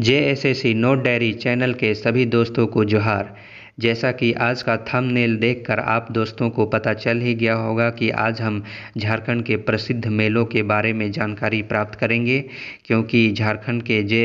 J S A C note diary channel के सभी दोस्तों को जोहार जैसा कि आज का थंबनेल देखकर आप दोस्तों को पता चल ही गया होगा कि आज हम झारखंड के प्रसिद्ध मेलों के बारे में जानकारी प्राप्त करेंगे क्योंकि झारखंड के जे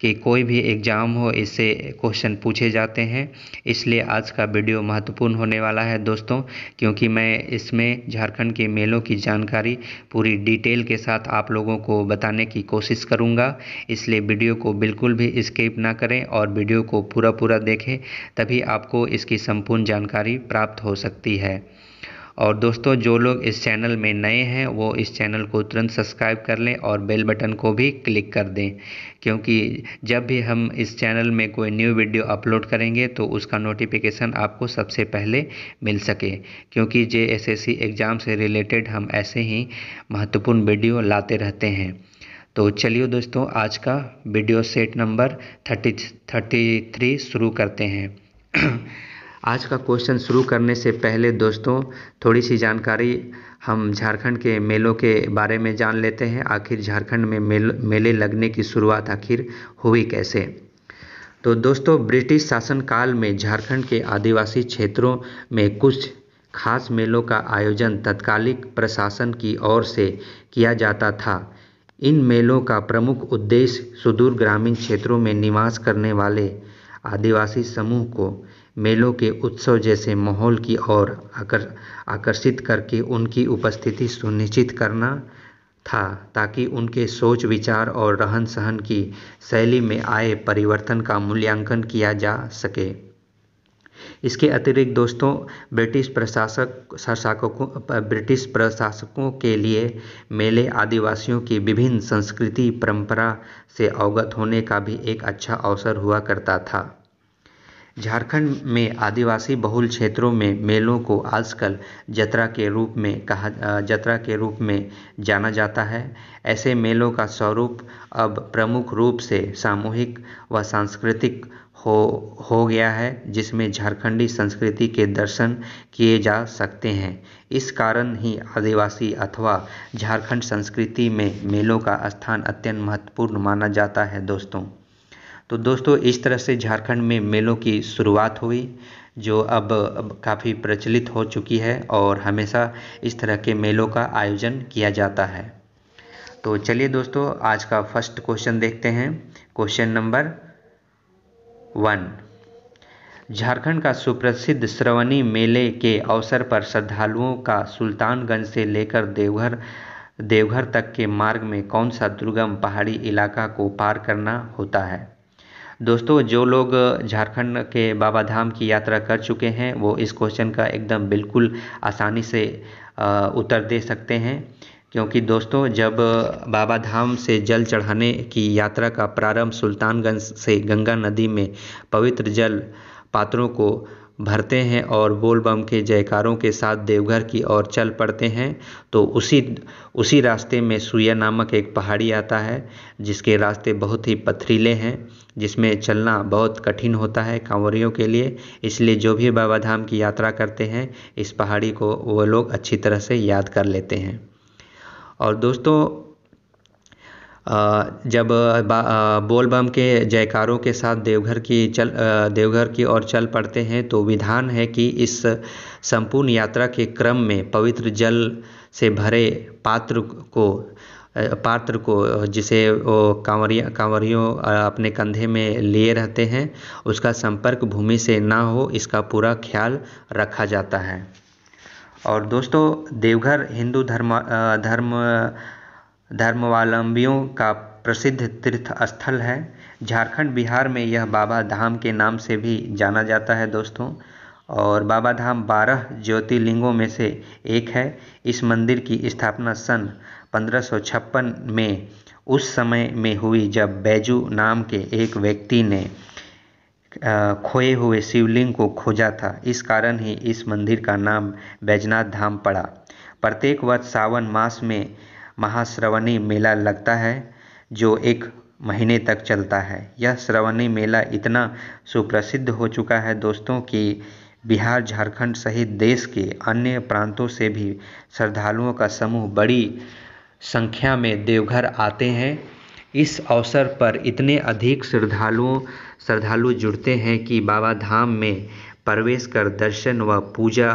के कोई भी एग्ज़ाम हो इससे क्वेश्चन पूछे जाते हैं इसलिए आज का वीडियो महत्वपूर्ण होने वाला है दोस्तों क्योंकि मैं इसमें झारखंड के मेलों की जानकारी पूरी डिटेल के साथ आप लोगों को बताने की कोशिश करूँगा इसलिए वीडियो को बिल्कुल भी स्केप ना करें और वीडियो को पूरा पूरा देखें तभी आपको इसकी संपूर्ण जानकारी प्राप्त हो सकती है और दोस्तों जो लोग इस चैनल में नए हैं वो इस चैनल को तुरंत सब्सक्राइब कर लें और बेल बटन को भी क्लिक कर दें क्योंकि जब भी हम इस चैनल में कोई न्यू वीडियो अपलोड करेंगे तो उसका नोटिफिकेशन आपको सबसे पहले मिल सके क्योंकि जे एग्ज़ाम से रिलेटेड हम ऐसे ही महत्वपूर्ण वीडियो लाते रहते हैं तो चलिए दोस्तों आज का video set number thirty thirty three शुरू करते हैं आज का क्वेश्चन शुरू करने से पहले दोस्तों थोड़ी सी जानकारी हम झारखंड के मेलों के बारे में जान लेते हैं आखिर झारखंड में मेल मेले लगने की शुरुआत आखिर हुई कैसे तो दोस्तों ब्रिटिश शासनकाल में झारखंड के आदिवासी क्षेत्रों में कुछ खास मेलों का आयोजन तत्कालिक प्रशासन की ओर से किया जाता था इन मेलों का प्रमुख उद्देश्य सुदूर ग्रामीण क्षेत्रों में निवास करने वाले आदिवासी समूह को मेलों के उत्सव जैसे माहौल की ओर आकर आकर्षित करके उनकी उपस्थिति सुनिश्चित करना था ताकि उनके सोच विचार और रहन सहन की शैली में आए परिवर्तन का मूल्यांकन किया जा सके इसके अतिरिक्त दोस्तों ब्रिटिश प्रशासक शासकों ब्रिटिश प्रशासकों के लिए मेले आदिवासियों की विभिन्न संस्कृति परंपरा से अवगत होने का भी एक अच्छा अवसर हुआ करता था झारखंड में आदिवासी बहुल क्षेत्रों में मेलों को आजकल जतरा के रूप में कहा जतरा के रूप में जाना जाता है ऐसे मेलों का स्वरूप अब प्रमुख रूप से सामूहिक व सांस्कृतिक हो हो गया है जिसमें झारखंडी संस्कृति के दर्शन किए जा सकते हैं इस कारण ही आदिवासी अथवा झारखंड संस्कृति में मेलों का स्थान अत्यंत महत्वपूर्ण माना जाता है दोस्तों तो दोस्तों इस तरह से झारखंड में मेलों की शुरुआत हुई जो अब, अब काफ़ी प्रचलित हो चुकी है और हमेशा इस तरह के मेलों का आयोजन किया जाता है तो चलिए दोस्तों आज का फर्स्ट क्वेश्चन देखते हैं क्वेश्चन नंबर वन झारखंड का सुप्रसिद्ध श्रवणी मेले के अवसर पर श्रद्धालुओं का सुल्तानगंज से लेकर देवघर देवघर तक के मार्ग में कौन सा दुर्गम पहाड़ी इलाका को पार करना होता है दोस्तों जो लोग झारखंड के बाबा धाम की यात्रा कर चुके हैं वो इस क्वेश्चन का एकदम बिल्कुल आसानी से उत्तर दे सकते हैं क्योंकि दोस्तों जब बाबा धाम से जल चढ़ाने की यात्रा का प्रारंभ सुल्तानगंज से गंगा नदी में पवित्र जल पात्रों को भरते हैं और बोलबम के जयकारों के साथ देवघर की ओर चल पड़ते हैं तो उसी उसी रास्ते में सुया नामक एक पहाड़ी आता है जिसके रास्ते बहुत ही पथरीले हैं जिसमें चलना बहुत कठिन होता है कांवरियों के लिए इसलिए जो भी बाबा धाम की यात्रा करते हैं इस पहाड़ी को वो लोग अच्छी तरह से याद कर लेते हैं और दोस्तों जब बोलबम के जयकारों के साथ देवघर की चल देवघर की ओर चल पड़ते हैं तो विधान है कि इस संपूर्ण यात्रा के क्रम में पवित्र जल से भरे पात्र को पात्र को जिसे वो कांवरिया कांवरियों अपने कंधे में लिए रहते हैं उसका संपर्क भूमि से ना हो इसका पूरा ख्याल रखा जाता है और दोस्तों देवघर हिंदू धर्म धर्म धर्मावलंबियों का प्रसिद्ध तीर्थ स्थल है झारखंड बिहार में यह बाबा धाम के नाम से भी जाना जाता है दोस्तों और बाबा धाम बारह ज्योतिर्लिंगों में से एक है इस मंदिर की स्थापना सन 1556 में उस समय में हुई जब बैजू नाम के एक व्यक्ति ने खोए हुए शिवलिंग को खोजा था इस कारण ही इस मंदिर का नाम बैजनाथ धाम पड़ा प्रत्येक वर्ष सावन मास में महाश्रवणी मेला लगता है जो एक महीने तक चलता है यह श्रवणी मेला इतना सुप्रसिद्ध हो चुका है दोस्तों कि बिहार झारखंड सहित देश के अन्य प्रांतों से भी श्रद्धालुओं का समूह बड़ी संख्या में देवघर आते हैं इस अवसर पर इतने अधिक श्रद्धालुओं श्रद्धालु जुड़ते हैं कि बाबा धाम में प्रवेश कर दर्शन व पूजा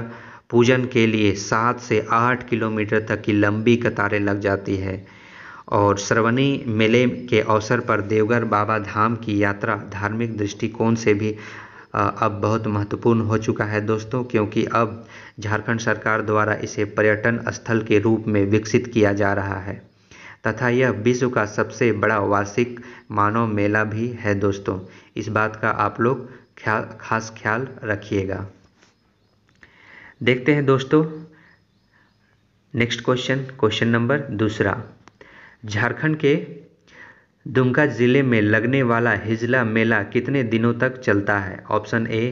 पूजन के लिए सात से आठ किलोमीटर तक की लंबी कतारें लग जाती है और श्रवणी मेले के अवसर पर देवघर बाबा धाम की यात्रा धार्मिक दृष्टिकोण से भी अब बहुत महत्वपूर्ण हो चुका है दोस्तों क्योंकि अब झारखंड सरकार द्वारा इसे पर्यटन स्थल के रूप में विकसित किया जा रहा है तथा यह विश्व का सबसे बड़ा वार्षिक मानव मेला भी है दोस्तों इस बात का आप लोग ख्याल खास ख्याल रखिएगा देखते हैं दोस्तों नेक्स्ट क्वेश्चन क्वेश्चन नंबर दूसरा झारखंड के दुमका जिले में लगने वाला हिजला मेला कितने दिनों तक चलता है ऑप्शन ए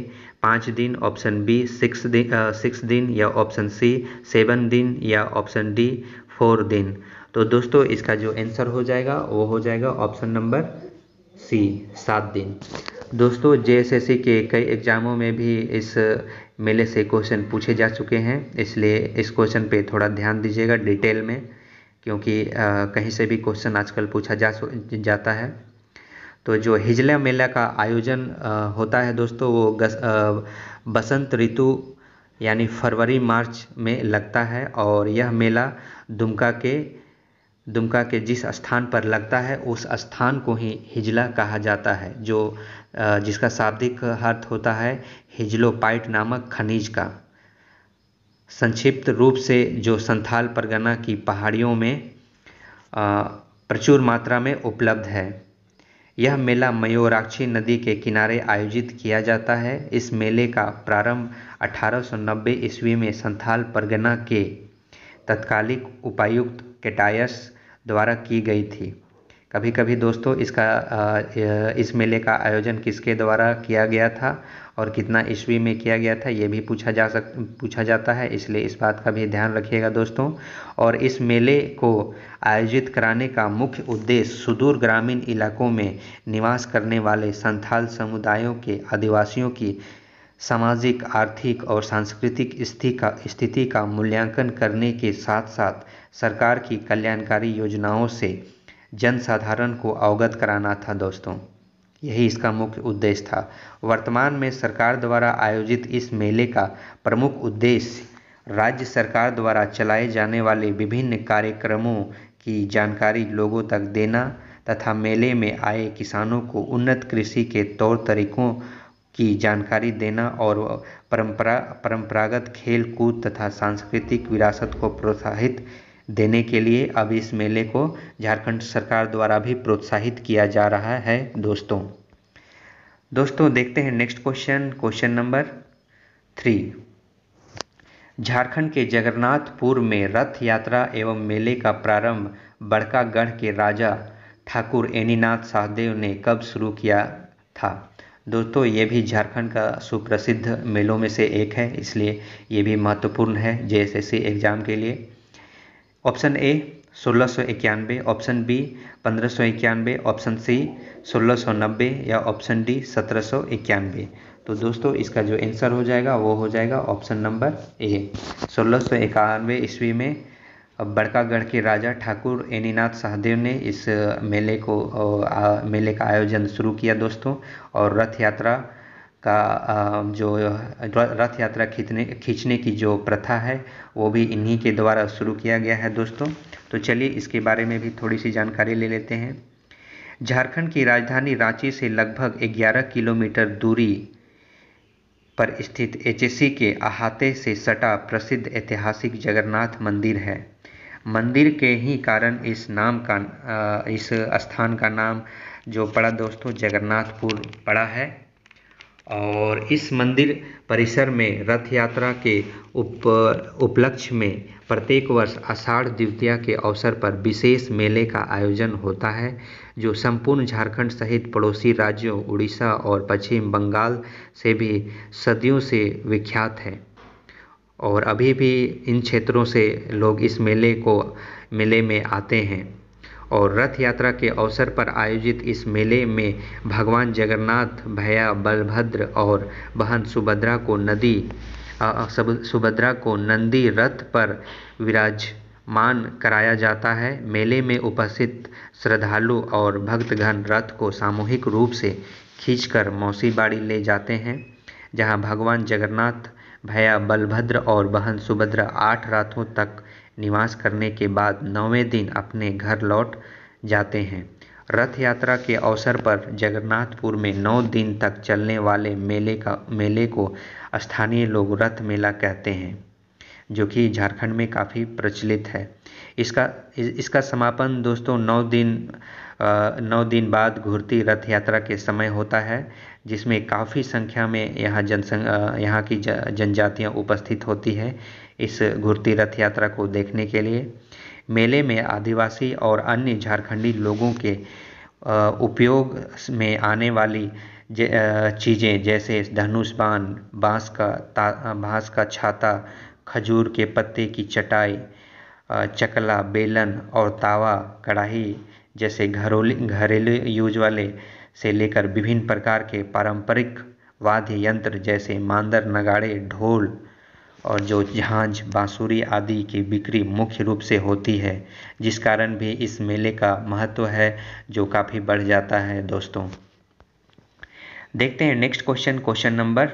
पाँच दिन ऑप्शन बी सिक्स दिन सिक्स दिन या ऑप्शन सी सेवन दिन या ऑप्शन डी फोर दिन तो दोस्तों इसका जो आंसर हो जाएगा वो हो जाएगा ऑप्शन नंबर सी सात दिन दोस्तों जेएसएससी के कई एग्ज़ामों में भी इस मेले से क्वेश्चन पूछे जा चुके हैं इसलिए इस क्वेश्चन पे थोड़ा ध्यान दीजिएगा डिटेल में क्योंकि आ, कहीं से भी क्वेश्चन आजकल पूछा जा जाता है तो जो हिजला मेला का आयोजन आ, होता है दोस्तों वो गस, आ, बसंत ऋतु यानी फरवरी मार्च में लगता है और यह मेला दुमका के दुमका के जिस स्थान पर लगता है उस स्थान को ही हिजला कहा जाता है जो जिसका शाब्दिक अर्थ होता है हिजलोपाइट नामक खनिज का संक्षिप्त रूप से जो संथाल परगना की पहाड़ियों में प्रचुर मात्रा में उपलब्ध है यह मेला मयूराक्षी नदी के किनारे आयोजित किया जाता है इस मेले का प्रारंभ 1890 ईस्वी में संथाल परगना के तत्कालिक उपायुक्त केटायस द्वारा की गई थी कभी कभी दोस्तों इसका इस मेले का आयोजन किसके द्वारा किया गया था और कितना ईस्वी में किया गया था ये भी पूछा जा सक पूछा जाता है इसलिए इस बात का भी ध्यान रखिएगा दोस्तों और इस मेले को आयोजित कराने का मुख्य उद्देश्य सुदूर ग्रामीण इलाकों में निवास करने वाले संथाल समुदायों के आदिवासियों की सामाजिक आर्थिक और सांस्कृतिक स्थिति का स्थिति का मूल्यांकन करने के साथ साथ सरकार की कल्याणकारी योजनाओं से जन साधारण को अवगत कराना था दोस्तों यही इसका मुख्य उद्देश्य था वर्तमान में सरकार द्वारा आयोजित इस मेले का प्रमुख उद्देश्य राज्य सरकार द्वारा चलाए जाने वाले विभिन्न कार्यक्रमों की जानकारी लोगों तक देना तथा मेले में आए किसानों को उन्नत कृषि के तौर तरीकों की जानकारी देना और परंपरा परंपरागत खेल कूद तथा सांस्कृतिक विरासत को प्रोत्साहित देने के लिए अब इस मेले को झारखंड सरकार द्वारा भी प्रोत्साहित किया जा रहा है दोस्तों दोस्तों देखते हैं next question question number three Jharkhand के जगन्नाथपुर में रथ यात्रा एवं मेले का प्रारंभ बड़कागढ़ के राजा ठाकुर एनीनाथ शाहदेव ने कब शुरू किया था दोस्तों ये भी झारखंड का सुप्रसिद्ध मेलों में से एक है इसलिए ये भी महत्वपूर्ण है जे एग्ज़ाम के लिए ऑप्शन ए सोलह सौ ऑप्शन बी पंद्रह सौ इक्यानवे ऑप्शन सी सोलह सौ नब्बे या ऑप्शन डी सत्रह सौ इक्यानवे तो दोस्तों इसका जो आंसर हो जाएगा वो हो जाएगा ऑप्शन नंबर ए सोलह सौ इक्यानवे ईस्वी में अब बड़कागढ़ के राजा ठाकुर एनीनाथ सहदेव ने इस मेले को मेले का आयोजन शुरू किया दोस्तों और रथ यात्रा का जो रथ यात्रा खींचने खींचने की जो प्रथा है वो भी इन्हीं के द्वारा शुरू किया गया है दोस्तों तो चलिए इसके बारे में भी थोड़ी सी जानकारी ले लेते हैं झारखंड की राजधानी रांची से लगभग 11 किलोमीटर दूरी पर स्थित एचएससी के अहाते से सटा प्रसिद्ध ऐतिहासिक जगन्नाथ मंदिर है मंदिर के ही कारण इस नाम का इस स्थान का नाम जो पड़ा दोस्तों जगन्नाथपुर पड़ा है और इस मंदिर परिसर में रथ यात्रा के उप उपलक्ष्य में प्रत्येक वर्ष आषाढ़ द्वितीया के अवसर पर विशेष मेले का आयोजन होता है जो संपूर्ण झारखंड सहित पड़ोसी राज्यों उड़ीसा और पश्चिम बंगाल से भी सदियों से विख्यात है और अभी भी इन क्षेत्रों से लोग इस मेले को मेले में आते हैं और रथ यात्रा के अवसर पर आयोजित इस मेले में भगवान जगन्नाथ भैया बलभद्र और बहन सुभद्रा को नदी सुभद्रा को नंदी रथ पर विराजमान कराया जाता है मेले में उपस्थित श्रद्धालु और भक्तगण रथ को सामूहिक रूप से खींचकर मौसी बाड़ी ले जाते हैं जहां भगवान जगन्नाथ भैया बलभद्र और बहन सुभद्रा आठ रातों तक निवास करने के बाद नौवें दिन अपने घर लौट जाते हैं रथ यात्रा के अवसर पर जगन्नाथपुर में नौ दिन तक चलने वाले मेले का मेले को स्थानीय लोग रथ मेला कहते हैं जो कि झारखंड में काफ़ी प्रचलित है इसका इसका समापन दोस्तों नौ दिन नौ दिन बाद घुरती रथ यात्रा के समय होता है जिसमें काफ़ी संख्या में यहाँ जनसंग यहाँ की जनजातियाँ उपस्थित होती है इस घुरती रथ यात्रा को देखने के लिए मेले में आदिवासी और अन्य झारखंडी लोगों के उपयोग में आने वाली चीज़ें जैसे धनुष बाण बाँस का बाँस का छाता खजूर के पत्ते की चटाई चकला बेलन और तावा कढ़ाई जैसे घरोले घरेलू यूज वाले से लेकर विभिन्न प्रकार के पारंपरिक वाद्य यंत्र जैसे मांदर नगाड़े ढोल और जो झांझ बाँसुरी आदि की बिक्री मुख्य रूप से होती है जिस कारण भी इस मेले का महत्व है जो काफ़ी बढ़ जाता है दोस्तों देखते हैं next question question number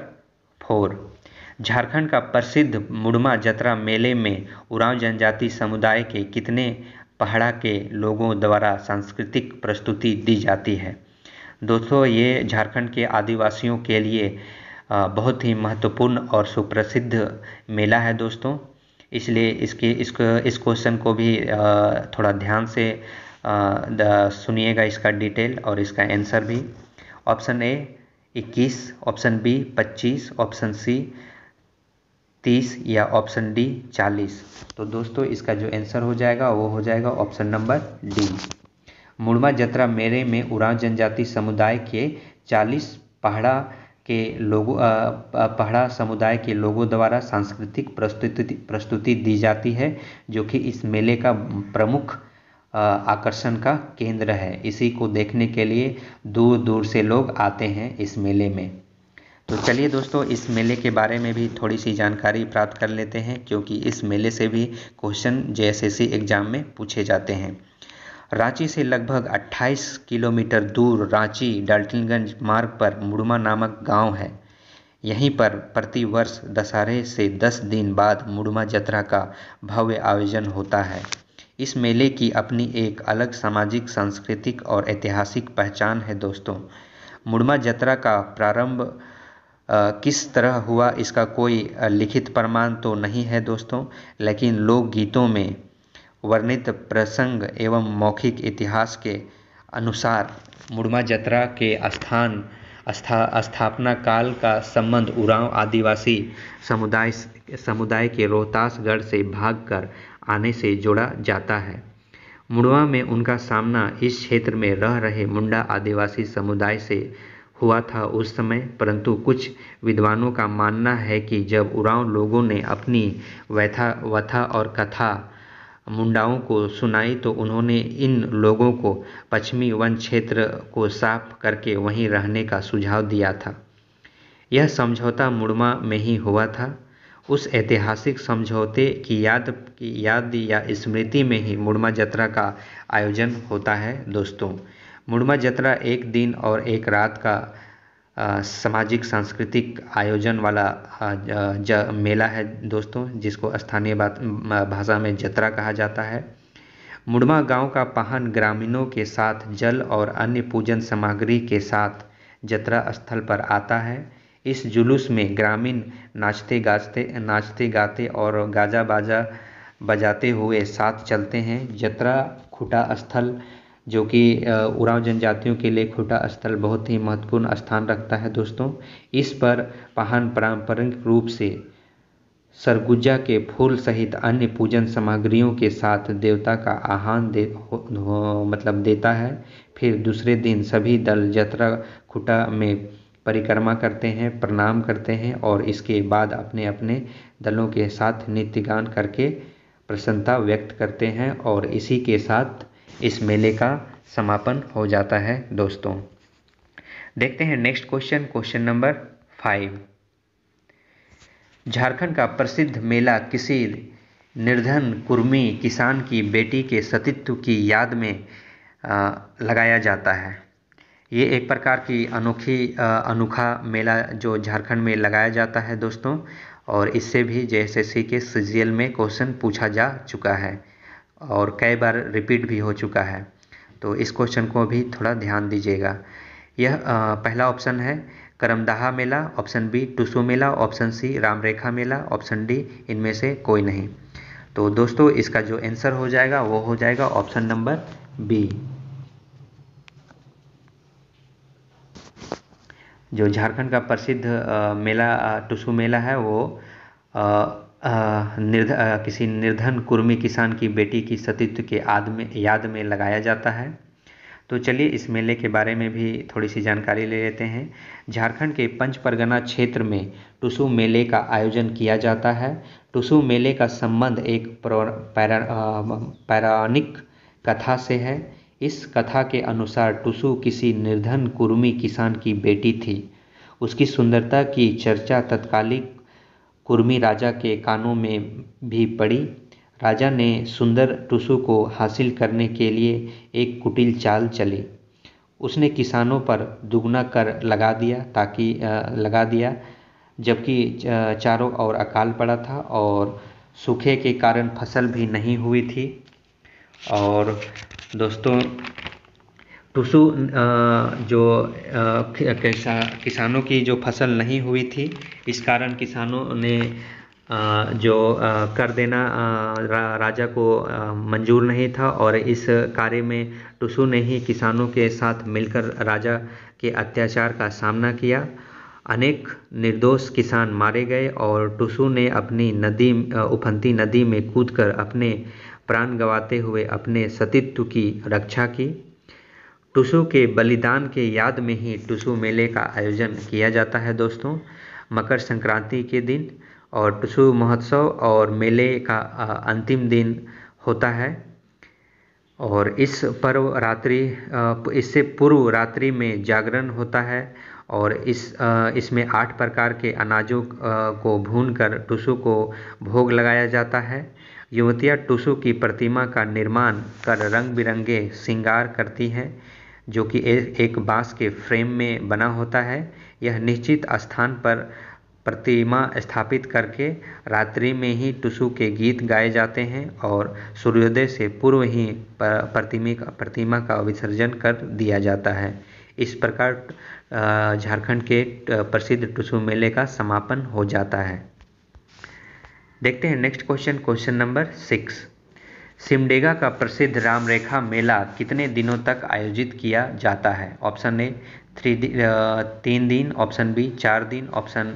four Jharkhand का प्रसिद्ध मुड़मा जतरा मेले में उरांव जनजाति समुदाय के कितने पहाड़ा के लोगों द्वारा सांस्कृतिक प्रस्तुति दी जाती है दोस्तों ये झारखंड के आदिवासियों के लिए बहुत ही महत्वपूर्ण और सुप्रसिद्ध मेला है दोस्तों इसलिए इसके इसको इस क्वेश्चन को भी थोड़ा ध्यान से सुनिएगा इसका डिटेल और इसका आंसर भी option A 21 option B 25 option C तीस या ऑप्शन डी चालीस तो दोस्तों इसका जो आंसर हो जाएगा वो हो जाएगा option number D Mudma Jatra मेरे में उड़ाव जनजाति समुदाय के चालीस पहाड़ा के लोगों पहाड़ा समुदाय के लोगों द्वारा सांस्कृतिक प्रस्तुति प्रस्तुति दी जाती है जो कि इस मेले का प्रमुख आकर्षण का केंद्र है इसी को देखने के लिए दूर दूर से लोग आते हैं इस मेले में तो चलिए दोस्तों इस मेले के बारे में भी थोड़ी सी जानकारी प्राप्त कर लेते हैं क्योंकि इस मेले से भी क्वेश्चन जे एग्ज़ाम में पूछे जाते हैं रांची से लगभग 28 किलोमीटर दूर रांची डाल्टनगंज मार्ग पर मुड़मा नामक गांव है यहीं पर प्रति वर्ष दशहरे से 10 दिन बाद मुड़मा जत्रा का भव्य आयोजन होता है इस मेले की अपनी एक अलग सामाजिक सांस्कृतिक और ऐतिहासिक पहचान है दोस्तों मुड़मा जत्रा का प्रारंभ किस तरह हुआ इसका कोई लिखित प्रमाण तो नहीं है दोस्तों लेकिन लोकगीतों में वर्णित प्रसंग एवं मौखिक इतिहास के अनुसार मुड़मा जत्रा के स्थान स्था, स्थापना काल का संबंध उरांव आदिवासी समुदाय समुदाय के रोहतासगढ़ से भागकर आने से जोड़ा जाता है मुड़वा में उनका सामना इस क्षेत्र में रह रहे मुंडा आदिवासी समुदाय से हुआ था उस समय परंतु कुछ विद्वानों का मानना है कि जब उड़ाव लोगों ने अपनी व्यथा वथा और कथा मुंडाओं को सुनाई तो उन्होंने इन लोगों को पश्चिमी वन क्षेत्र को साफ करके वहीं रहने का सुझाव दिया था यह समझौता मुड़मा में ही हुआ था उस ऐतिहासिक समझौते की याद की याद या स्मृति में ही मुड़मा जत्रा का आयोजन होता है दोस्तों मुड़मा जतरा एक दिन और एक रात का सामाजिक सांस्कृतिक आयोजन वाला मेला है दोस्तों जिसको स्थानीय भाषा में जतरा कहा जाता है मुड़मा गांव का पहन ग्रामीणों के साथ जल और अन्य पूजन सामग्री के साथ जतरा स्थल पर आता है इस जुलूस में ग्रामीण नाचते गाजते नाचते गाते और गाजा बाजा बजाते हुए साथ चलते हैं जतरा खुटा स्थल जो कि उड़ाव जनजातियों के लिए खुटा स्थल बहुत ही महत्वपूर्ण स्थान रखता है दोस्तों इस पर पहान पारंपरिक रूप से सरगुजा के फूल सहित अन्य पूजन सामग्रियों के साथ देवता का आहान दे हो, मतलब देता है फिर दूसरे दिन सभी दल जत्रा खुटा में परिक्रमा करते हैं प्रणाम करते हैं और इसके बाद अपने अपने दलों के साथ नित्यगान करके प्रसन्नता व्यक्त करते हैं और इसी के साथ इस मेले का समापन हो जाता है दोस्तों देखते हैं next question question number five Jharkhand का प्रसिद्ध मेला किसी निर्धन कुर्मी किसान की बेटी के सतीत्व की याद में आ, लगाया जाता है ये एक प्रकार की अनोखी अनोखा मेला जो झारखंड में लगाया जाता है दोस्तों और इससे भी जे के सीजीएल में क्वेश्चन पूछा जा चुका है और कई बार रिपीट भी हो चुका है तो इस क्वेश्चन को भी थोड़ा ध्यान दीजिएगा यह पहला ऑप्शन है करमदाहा मेला ऑप्शन बी टुसू मेला ऑप्शन सी रामरेखा मेला ऑप्शन डी इनमें से कोई नहीं तो दोस्तों इसका जो आंसर हो जाएगा वो हो जाएगा ऑप्शन नंबर बी जो झारखंड का प्रसिद्ध मेला टुसू मेला है वो निर्ध किसी निर्धन कुर्मी किसान की बेटी की सतीत्व के आद में याद में लगाया जाता है तो चलिए इस मेले के बारे में भी थोड़ी सी जानकारी ले लेते हैं झारखंड के पंच परगना क्षेत्र में टुसू मेले का आयोजन किया जाता है टुसू मेले का संबंध एक पौराणिक कथा से है इस कथा के अनुसार टुसू किसी निर्धन कुर्मी किसान की बेटी थी उसकी सुंदरता की चर्चा तत्कालिक कुर्मी राजा के कानों में भी पड़ी राजा ने सुंदर टुसू को हासिल करने के लिए एक कुटिल चाल चली उसने किसानों पर दुगना कर लगा दिया ताकि लगा दिया जबकि चारों ओर अकाल पड़ा था और सूखे के कारण फसल भी नहीं हुई थी और दोस्तों टुसू जो किसानों की जो फसल नहीं हुई थी इस कारण किसानों ने जो कर देना राजा को मंजूर नहीं था और इस कार्य में टुसू ने ही किसानों के साथ मिलकर राजा के अत्याचार का सामना किया अनेक निर्दोष किसान मारे गए और टुसू ने अपनी नदी उफंती नदी में कूदकर अपने प्राण गवाते हुए अपने सतीत्व की रक्षा की टुसु के बलिदान के याद में ही टुसु मेले का आयोजन किया जाता है दोस्तों मकर संक्रांति के दिन और टुसु महोत्सव और मेले का अंतिम दिन होता है और इस पर्व रात्रि इससे पूर्व रात्रि में जागरण होता है और इस इसमें आठ प्रकार के अनाजों को भूनकर टुसु को भोग लगाया जाता है युवतियाँ टुसु की प्रतिमा का निर्माण कर रंग बिरंगे श्रृंगार करती हैं जो कि एक बाँस के फ्रेम में बना होता है यह निश्चित स्थान पर प्रतिमा स्थापित करके रात्रि में ही टुसु के गीत गाए जाते हैं और सूर्योदय से पूर्व ही प्रतिमा का प्रतिमा का विसर्जन कर दिया जाता है इस प्रकार झारखंड के प्रसिद्ध टुसु मेले का समापन हो जाता है देखते हैं next question question number six Simdega का प्रसिद्ध रामरेखा मेला कितने दिनों तक आयोजित किया जाता है ऑप्शन ए थ्री तीन दिन ऑप्शन बी चार दिन ऑप्शन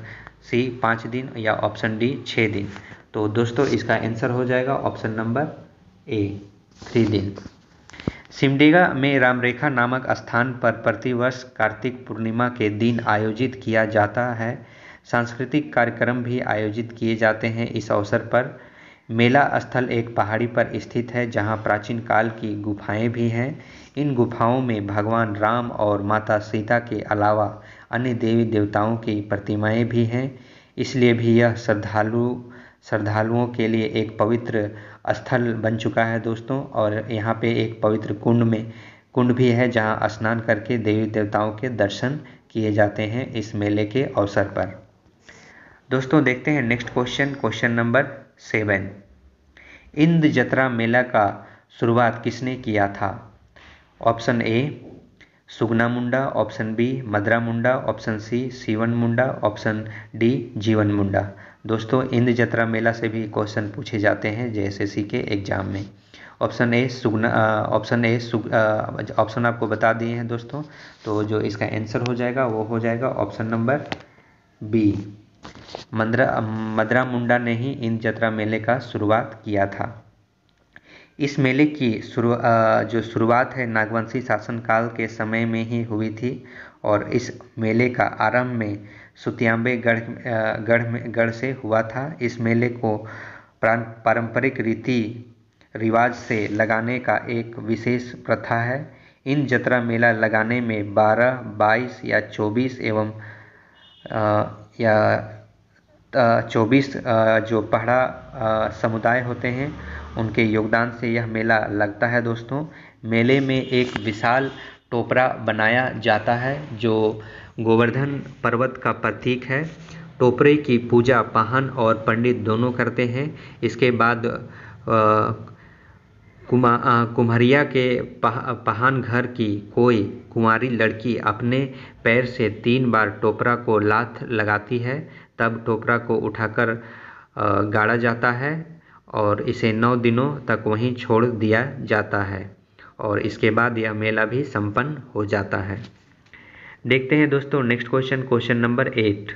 सी पाँच दिन या ऑप्शन डी छः दिन तो दोस्तों इसका आंसर हो जाएगा ऑप्शन नंबर ए थ्री दिन सिमडेगा में रामरेखा नामक स्थान पर प्रतिवर्ष कार्तिक पूर्णिमा के दिन आयोजित किया जाता है सांस्कृतिक कार्यक्रम भी आयोजित किए जाते हैं इस अवसर पर मेला स्थल एक पहाड़ी पर स्थित है जहाँ प्राचीन काल की गुफाएँ भी हैं इन गुफाओं में भगवान राम और माता सीता के अलावा अन्य देवी देवताओं की प्रतिमाएँ भी हैं इसलिए भी यह श्रद्धालु श्रद्धालुओं के लिए एक पवित्र स्थल बन चुका है दोस्तों और यहाँ पे एक पवित्र कुंड में कुंड भी है जहाँ स्नान करके देवी देवताओं के दर्शन किए जाते हैं इस मेले के अवसर पर दोस्तों देखते हैं next question question number seven Ind Jatra मेला का शुरुआत किसने किया था option A Sugna Munda option B Madra Munda option C Sivan Munda option D Jivan Munda दोस्तों इंद जतरा मेला से भी क्वेश्चन पूछे जाते हैं जेएसएससी के एग्जाम में option A Sugna option A सुग ऑप्शन आपको बता दिए हैं दोस्तों तो जो इसका आंसर हो जाएगा वो हो जाएगा option number B Mandra Madra Munda ने ही इन जतरा मेले का शुरुआत किया था इस मेले की शुरु जो शुरुआत है नागवंशी शासनकाल के समय में ही हुई थी और इस मेले का आरंभ में सुतियांबे गढ़ गढ़ में गढ़ से हुआ था इस मेले को पारंपरिक रीति रिवाज से लगाने का एक विशेष प्रथा है इन जतरा मेला लगाने में 12, 22 या 24 एवं या चौबीस जो पहाड़ा समुदाय होते हैं उनके योगदान से यह मेला लगता है दोस्तों मेले में एक विशाल टोपरा बनाया जाता है जो गोवर्धन पर्वत का प्रतीक है टोपरे की पूजा पाहन और पंडित दोनों करते हैं इसके बाद कुमा कुमारिया के पह पहान घर की कोई कुंवारी लड़की अपने पैर से तीन बार टोपरा को लात लगाती है तब टोपरा को उठाकर गाड़ा जाता है और इसे नौ दिनों तक वहीं छोड़ दिया जाता है और इसके बाद यह मेला भी संपन्न हो जाता है देखते हैं दोस्तों next question question number eight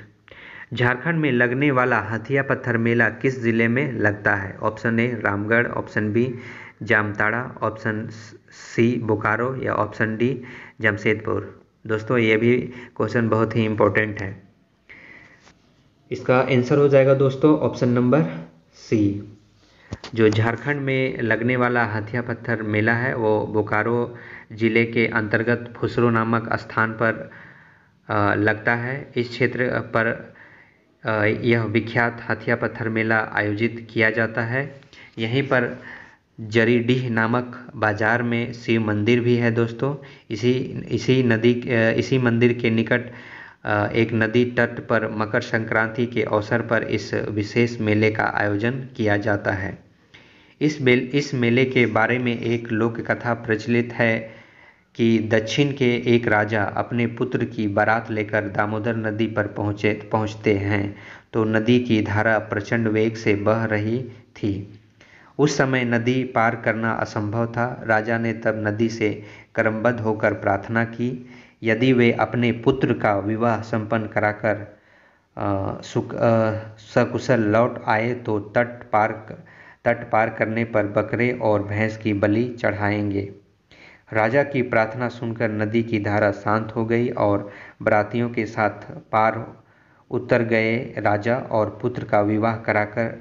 Jharkhand में लगने वाला हथिया पत्थर मेला किस जिले में लगता है option A Ramgarh option B Jamtara option C Bokaro या ऑप्शन डी जमशेदपुर दोस्तों ये भी क्वेश्चन बहुत ही इम्पोर्टेंट है इसका आंसर हो जाएगा दोस्तों ऑप्शन नंबर सी जो झारखंड में लगने वाला हथिया पत्थर मेला है वो बोकारो ज़िले के अंतर्गत फुसरो नामक स्थान पर लगता है इस क्षेत्र पर यह विख्यात हथिया पत्थर मेला आयोजित किया जाता है यहीं पर जरीडीह नामक बाजार में शिव मंदिर भी है दोस्तों इसी इसी नदी इसी मंदिर के निकट एक नदी तट पर मकर संक्रांति के अवसर पर इस विशेष मेले का आयोजन किया जाता है इस मेल इस मेले के बारे में एक लोक कथा प्रचलित है कि दक्षिण के एक राजा अपने पुत्र की बारात लेकर दामोदर नदी पर पहुँचे पहुँचते हैं तो नदी की धारा प्रचंड वेग से बह रही थी उस समय नदी पार करना असंभव था राजा ने तब नदी से क्रमबद्ध होकर प्रार्थना की यदि वे अपने पुत्र का विवाह संपन्न कराकर सकुशल लौट आए तो तट पार तट पार करने पर बकरे और भैंस की बलि चढ़ाएंगे राजा की प्रार्थना सुनकर नदी की धारा शांत हो गई और बरातियों के साथ पार उतर गए राजा और पुत्र का विवाह कराकर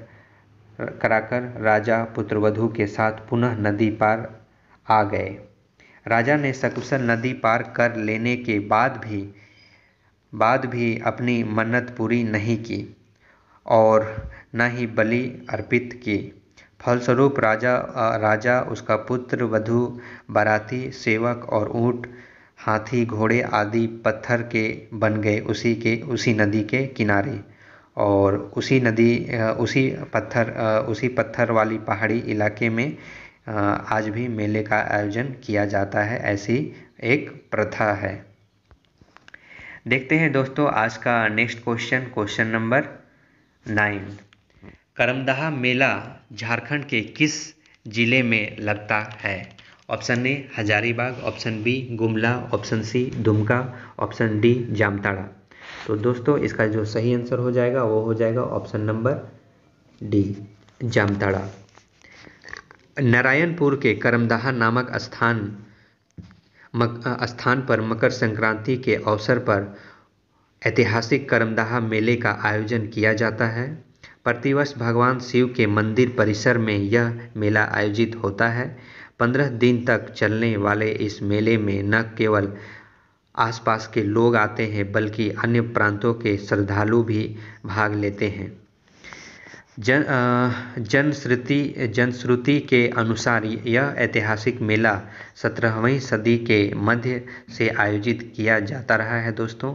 कराकर राजा पुत्रवधु के साथ पुनः नदी पार आ गए राजा ने सकुशल नदी पार कर लेने के बाद भी बाद भी अपनी मन्नत पूरी नहीं की और न ही बलि अर्पित की फलस्वरूप राजा राजा उसका पुत्र वधु बाराती सेवक और ऊँट हाथी घोड़े आदि पत्थर के बन गए उसी के उसी नदी के किनारे और उसी नदी उसी पत्थर उसी पत्थर वाली पहाड़ी इलाके में आज भी मेले का आयोजन किया जाता है ऐसी एक प्रथा है देखते हैं दोस्तों आज का next question question number nine Karmadaha मेला झारखंड के किस जिले में लगता है option A Hazaribagh option B Gumla option C Dumka option D Jamtara तो दोस्तों इसका जो सही आंसर हो जाएगा वो हो जाएगा option number D Jamtara Narayanpur के करमदाह नामक स्थान मक, स्थान पर मकर संक्रांति के अवसर पर ऐतिहासिक करमदाह मेले का आयोजन किया जाता है प्रतिवर्ष भगवान शिव के मंदिर परिसर में यह मेला आयोजित होता है पंद्रह दिन तक चलने वाले इस मेले में न केवल आसपास के लोग आते हैं बल्कि अन्य प्रांतों के श्रद्धालु भी भाग लेते हैं जन जनश्रुति जनश्रुति के अनुसार यह ऐतिहासिक मेला सत्रहवीं सदी के मध्य से आयोजित किया जाता रहा है दोस्तों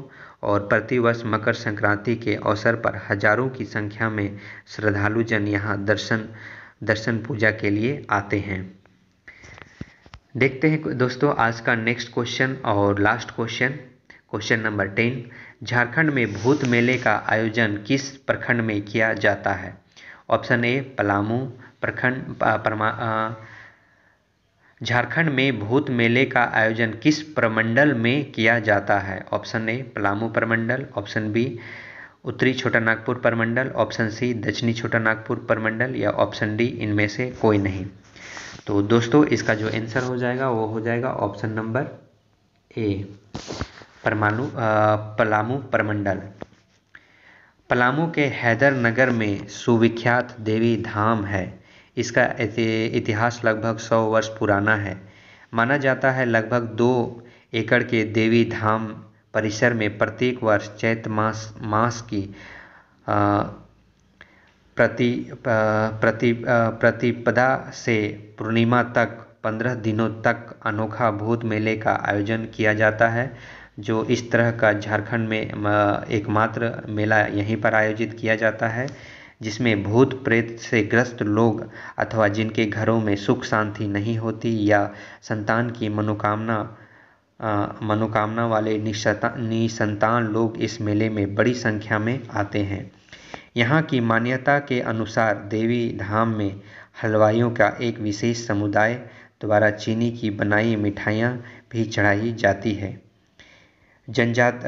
और प्रतिवर्ष मकर संक्रांति के अवसर पर हजारों की संख्या में श्रद्धालु जन यहाँ दर्शन दर्शन पूजा के लिए आते हैं देखते हैं दोस्तों आज का नेक्स्ट क्वेश्चन और last question question number ten Jharkhand में भूत मेले का आयोजन किस प्रखंड में किया जाता है ऑप्शन ए पलामू प्रखंड झारखंड में भूत मेले का आयोजन किस प्रमंडल में किया जाता है ऑप्शन ए पलामू प्रमंडल ऑप्शन बी उत्तरी छोटा नागपुर परमंडल ऑप्शन सी दक्षिणी छोटा नागपुर परमंडल या ऑप्शन डी इनमें से कोई नहीं तो दोस्तों इसका जो आंसर हो जाएगा वो हो जाएगा ऑप्शन नंबर ए परमाणु पलामू परमंडल पलामू के हैदर नगर में सुविख्यात देवी धाम है इसका इतिहास लगभग सौ वर्ष पुराना है माना जाता है लगभग दो एकड़ के देवी धाम परिसर में प्रत्येक वर्ष चैत मास मास की प्रति प्रति प्रतिपदा से पूर्णिमा तक पंद्रह दिनों तक अनोखा भूत मेले का आयोजन किया जाता है जो इस तरह का झारखंड में एकमात्र मेला यहीं पर आयोजित किया जाता है जिसमें भूत प्रेत से ग्रस्त लोग अथवा जिनके घरों में सुख शांति नहीं होती या संतान की मनोकामना मनोकामना वाले निसंतान लोग इस मेले में बड़ी संख्या में आते हैं यहाँ की मान्यता के अनुसार देवी धाम में हलवाइयों का एक विशेष समुदाय द्वारा चीनी की बनाई मिठाइयाँ भी चढ़ाई जाती है जनजात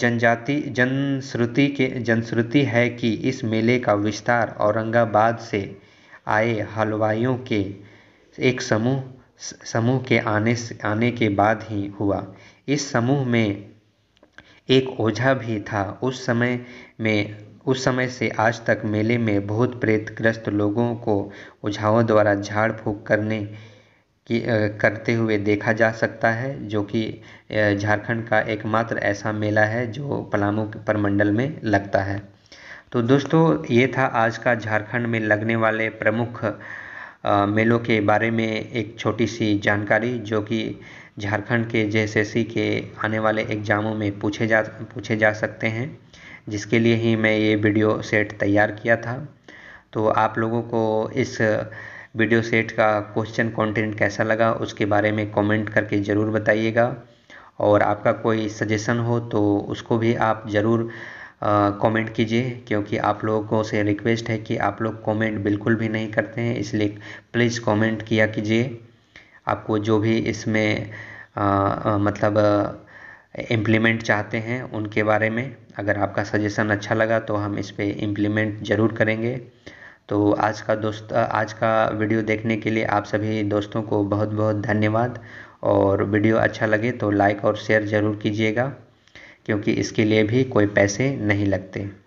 जनजाति जनश्रुति के जनश्रुति है कि इस मेले का विस्तार औरंगाबाद से आए हलवाइयों के एक समूह समूह के आने आने के बाद ही हुआ इस समूह में एक ओझा भी था उस समय में उस समय से आज तक मेले में भूत प्रेत ग्रस्त लोगों को ओझाओं द्वारा झाड़ फूँक करने की करते हुए देखा जा सकता है जो कि झारखंड का एकमात्र ऐसा मेला है जो पलामू परमंडल में लगता है तो दोस्तों ये था आज का झारखंड में लगने वाले प्रमुख मेलों के बारे में एक छोटी सी जानकारी जो कि झारखंड के जे के आने वाले एग्ज़ामों में पूछे जा पूछे जा सकते हैं जिसके लिए ही मैं ये वीडियो सेट तैयार किया था तो आप लोगों को इस वीडियो सेट का क्वेश्चन कंटेंट कैसा लगा उसके बारे में कमेंट करके ज़रूर बताइएगा और आपका कोई सजेशन हो तो उसको भी आप ज़रूर कमेंट कीजिए क्योंकि आप लोगों से रिक्वेस्ट है कि आप लोग कमेंट बिल्कुल भी नहीं करते हैं इसलिए प्लीज़ कमेंट किया कीजिए आपको जो भी इसमें आ, आ, मतलब इम्प्लीमेंट चाहते हैं उनके बारे में अगर आपका सजेशन अच्छा लगा तो हम इस पर इम्प्लीमेंट ज़रूर करेंगे तो आज का दोस्त आज का वीडियो देखने के लिए आप सभी दोस्तों को बहुत बहुत धन्यवाद और वीडियो अच्छा लगे तो लाइक और शेयर ज़रूर कीजिएगा क्योंकि इसके लिए भी कोई पैसे नहीं लगते